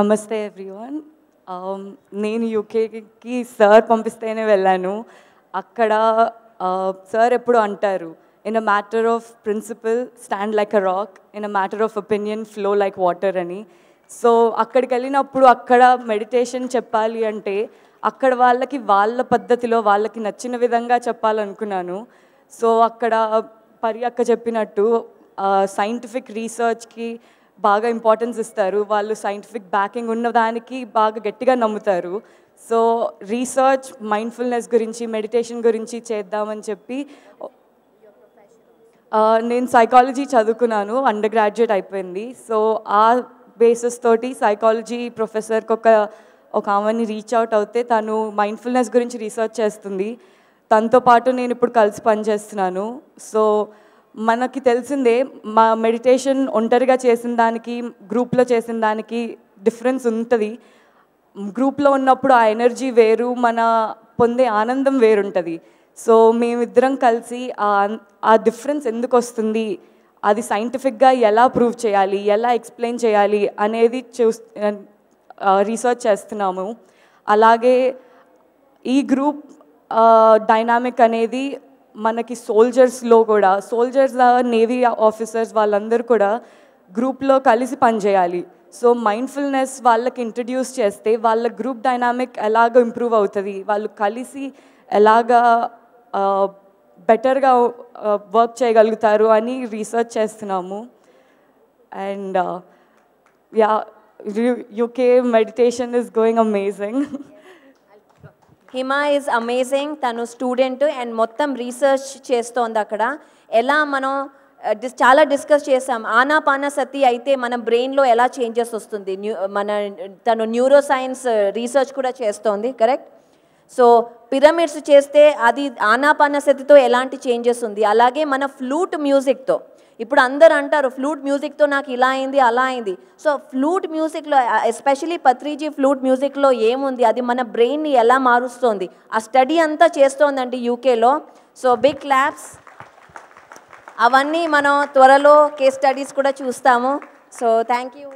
నమస్తే everyone um, నేను యూకేకి sir పంపిస్తేనే వెళ్ళాను అక్కడ సార్ ఎప్పుడు అంటారు in a matter of principle stand like a rock in a matter of opinion flow like water అని సో అక్కడికి వెళ్ళినప్పుడు అక్కడ మెడిటేషన్ చెప్పాలి అంటే అక్కడ వాళ్ళకి వాళ్ళ పద్ధతిలో వాళ్ళకి నచ్చిన విధంగా చెప్పాలనుకున్నాను సో అక్కడ పరి అక్క చెప్పినట్టు సైంటిఫిక్ రీసెర్చ్కి బాగా ఇంపార్టెన్స్ ఇస్తారు వాళ్ళు సైంటిఫిక్ బ్యాకింగ్ ఉన్నదానికి బాగా గట్టిగా నమ్ముతారు సో రీసెర్చ్ మైండ్ఫుల్నెస్ గురించి మెడిటేషన్ గురించి చేద్దామని చెప్పి uh, నేను సైకాలజీ చదువుకున్నాను అండర్ గ్రాడ్యుయేట్ అయిపోయింది సో ఆ బేసిస్ తోటి సైకాలజీ ప్రొఫెసర్కి ఒక ఒక ఆమెని రీచ్ అవుట్ అవుతే తను మైండ్ఫుల్నెస్ గురించి రీసెర్చ్ చేస్తుంది తనతో పాటు నేను ఇప్పుడు కలిసి పనిచేస్తున్నాను సో మనకి తెలిసిందే మా మెడిటేషన్ ఒంటరిగా చేసిన దానికి గ్రూప్లో చేసిన దానికి డిఫరెన్స్ ఉంటుంది గ్రూప్లో ఉన్నప్పుడు ఆ ఎనర్జీ వేరు మన పొందే ఆనందం వేరుంటుంది సో మేమిద్దరం కలిసి ఆ డిఫరెన్స్ ఎందుకు వస్తుంది అది సైంటిఫిక్గా ఎలా ప్రూవ్ చేయాలి ఎలా ఎక్స్ప్లెయిన్ చేయాలి అనేది చూ రీసెర్చ్ చేస్తున్నాము అలాగే ఈ గ్రూప్ డైనామిక్ అనేది మనకి సోల్జర్స్లో కూడా సోల్జర్స్ నేవీ ఆఫీసర్స్ వాళ్ళందరూ కూడా గ్రూప్లో కలిసి పనిచేయాలి సో మైండ్ఫుల్నెస్ వాళ్ళకి ఇంట్రడ్యూస్ చేస్తే వాళ్ళ గ్రూప్ డైనామిక్ ఎలాగ ఇంప్రూవ్ అవుతుంది వాళ్ళు కలిసి ఎలాగా బెటర్గా వర్క్ చేయగలుగుతారు అని రీసెర్చ్ చేస్తున్నాము and yeah UK meditation is going amazing Hima is amazing తను స్టూడెంట్ అండ్ మొత్తం రీసెర్చ్ చేస్తోంది అక్కడ ఎలా మనం uh, చాలా డిస్కస్ చేసాం ఆనాపాన సతి అయితే మన బ్రెయిన్లో ఎలా చేంజెస్ వస్తుంది న్యూ మన తను న్యూరో సైన్స్ రీసెర్చ్ కూడా చేస్తోంది కరెక్ట్ సో పిరమిడ్స్ చేస్తే అది ఆనాపానసతితో ఎలాంటి చేంజెస్ ఉంది అలాగే మన ఫ్లూట్ మ్యూజిక్తో ఇప్పుడు అందరు అంటారు ఫ్లూట్ మ్యూజిక్తో నాకు ఇలా అయింది అలా అయింది సో ఫ్లూట్ మ్యూజిక్లో ఎస్పెషలీ పత్రిజీ ఫ్లూట్ మ్యూజిక్లో ఏముంది అది మన బ్రెయిన్ని ఎలా మారుస్తోంది ఆ స్టడీ అంతా చేస్తోందండి యూకేలో సో బిగ్ ల్యాబ్స్ అవన్నీ మనం త్వరలో కేస్ స్టడీస్ కూడా చూస్తాము సో థ్యాంక్ యూ